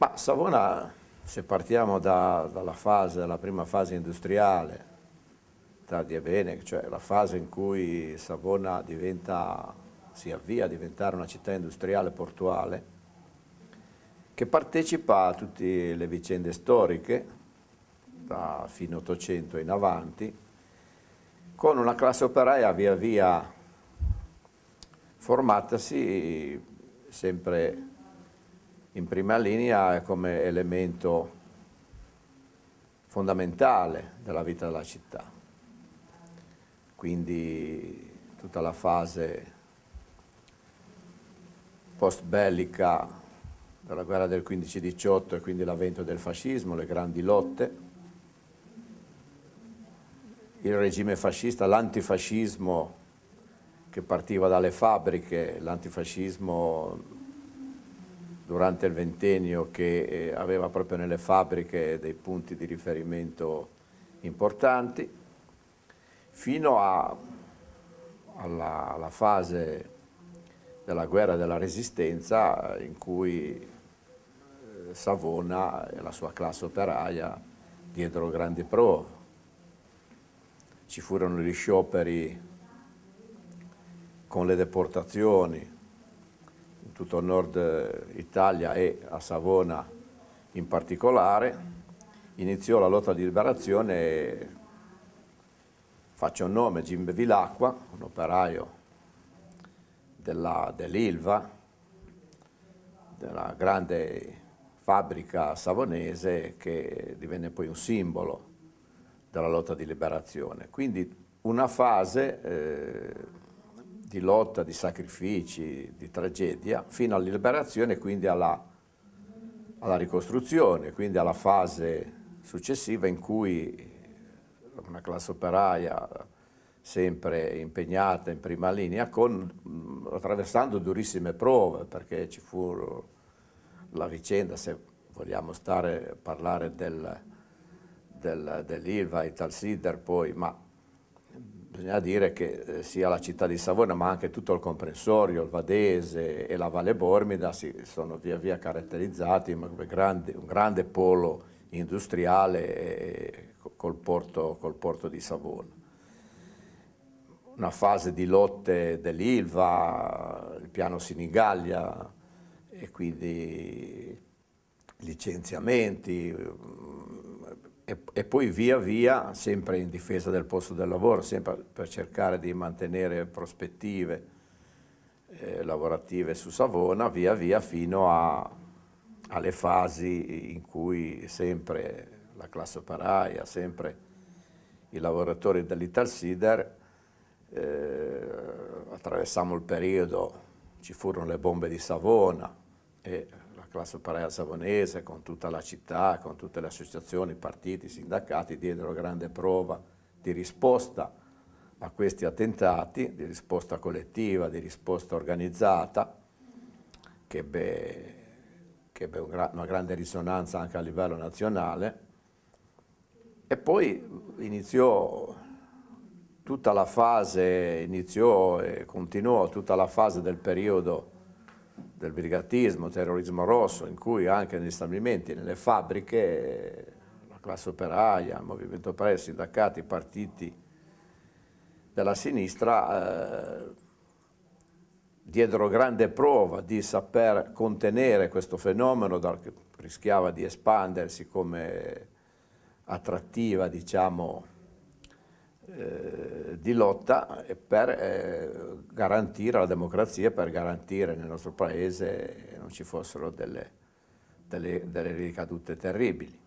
Ma Savona, se partiamo da, dalla fase, dalla prima fase industriale, tardi e bene, cioè la fase in cui Savona diventa, si avvia a diventare una città industriale portuale, che partecipa a tutte le vicende storiche, da fine 800 in avanti, con una classe operaia via via formatasi sempre in prima linea come elemento fondamentale della vita della città. Quindi tutta la fase post bellica della guerra del 15-18 e quindi l'avvento del fascismo, le grandi lotte, il regime fascista, l'antifascismo che partiva dalle fabbriche, l'antifascismo durante il ventennio che eh, aveva proprio nelle fabbriche dei punti di riferimento importanti, fino a, alla, alla fase della guerra della resistenza eh, in cui eh, Savona e la sua classe operaia diedero grandi prove. Ci furono gli scioperi con le deportazioni, tutto il nord Italia e a Savona in particolare, iniziò la lotta di liberazione faccio un nome, Jim Vilacqua, un operaio dell'Ilva, dell della grande fabbrica savonese che divenne poi un simbolo della lotta di liberazione. Quindi una fase eh, di lotta, di sacrifici, di tragedia, fino alla liberazione e quindi alla, alla ricostruzione, quindi alla fase successiva in cui una classe operaia sempre impegnata in prima linea, con, attraversando durissime prove, perché ci fu la vicenda, se vogliamo stare, a parlare del, del, dell'Ilva e Talsider poi, ma bisogna dire che eh, sia la città di Savona ma anche tutto il comprensorio, il Vadese e la Valle Bormida si sono via via caratterizzati come grande, un grande polo industriale eh, col porto, col porto di Savona. Una fase di lotte dell'Ilva, il piano Sinigallia e quindi licenziamenti, e, e, poi via via, sempre in difesa del posto del lavoro, sempre per cercare di mantenere prospettive eh, lavorative su Savona, via via fino a, alle fasi in cui sempre la classe operaia, sempre i lavoratori dell'Italsider, eh, attraversammo il periodo, ci furono le bombe di Savona e classe operaia savonese, con tutta la città, con tutte le associazioni, partiti, sindacati, diedero grande prova di risposta a questi attentati, di risposta collettiva, di risposta organizzata, che ebbe, che ebbe una grande risonanza anche a livello nazionale. E poi iniziò tutta la fase, iniziò e continuò tutta la fase del periodo del brigatismo, terrorismo rosso, in cui anche negli stabilimenti, nelle fabbriche, la classe operaia, il movimento operaio, i sindacati, i partiti della sinistra eh, diedero grande prova di saper contenere questo fenomeno che rischiava di espandersi come attrattiva, diciamo, eh, di lotta per eh, garantire la democrazia, per garantire nel nostro paese non ci fossero delle, delle, delle ricadute terribili.